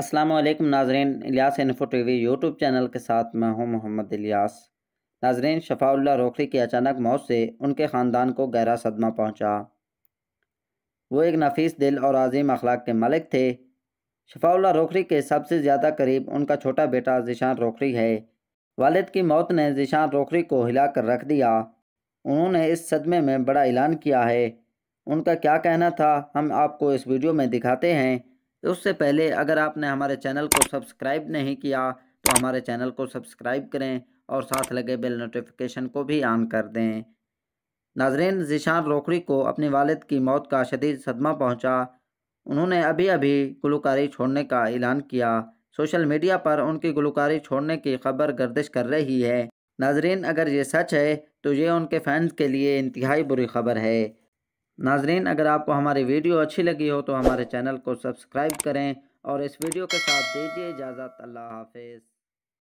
अस्सलाम वालेकुम नाजरीन Ilyas info T V YouTube channel के साथ मैं हूं मोहम्मद इलियास नाजरीन शफाउल्ला रोखरी की अचानक मौत से उनके ख़ानदान को गहरा सदमा पहुंचा। वो एक नफीस दिल और आज़ीम अखलाक के मालिक थे शफाउल्ला रोखरी के सबसे ज़्यादा करीब उनका छोटा बेटा जिशान रोखरी है वालिद की मौत ने जिशान रोखरी को हिला कर रख दिया उन्होंने इस सदमे में बड़ा ऐलान किया है उनका क्या कहना था हम आपको इस वीडियो में दिखाते हैं तो उससे पहले अगर आपने हमारे चैनल को सब्सक्राइब नहीं किया तो हमारे चैनल को सब्सक्राइब करें और साथ लगे बेल नोटिफिकेशन को भी ऑन कर दें नाजरीन जिशान रोकड़ी को अपने वालिद की मौत का शदीद सदमा पहुंचा उन्होंने अभी अभी गुलकारी छोड़ने का ऐलान किया सोशल मीडिया पर उनकी गुलकारी छोड़ने की खबर गर्दिश कर रही है नाजरेन अगर ये सच है तो ये उनके फैंस के लिए इंतहाई बुरी खबर है नाजरीन अगर आपको हमारी वीडियो अच्छी लगी हो तो हमारे चैनल को सब्सक्राइब करें और इस वीडियो के साथ दीजिए इजाज़त अल्लाह हाफिज़